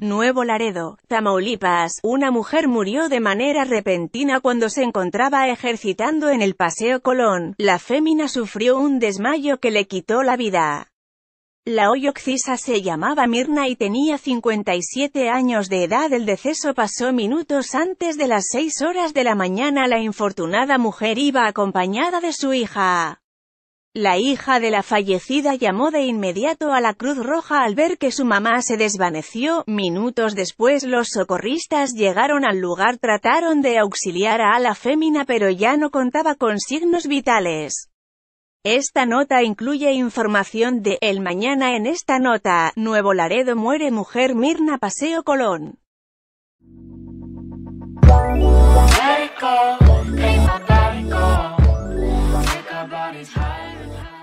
Nuevo Laredo, Tamaulipas, una mujer murió de manera repentina cuando se encontraba ejercitando en el Paseo Colón. La fémina sufrió un desmayo que le quitó la vida. La hoy occisa se llamaba Mirna y tenía 57 años de edad. El deceso pasó minutos antes de las 6 horas de la mañana. La infortunada mujer iba acompañada de su hija. La hija de la fallecida llamó de inmediato a la Cruz Roja al ver que su mamá se desvaneció. Minutos después los socorristas llegaron al lugar trataron de auxiliar a la fémina pero ya no contaba con signos vitales. Esta nota incluye información de El Mañana en esta nota, Nuevo Laredo muere mujer Mirna Paseo Colón. higher and higher.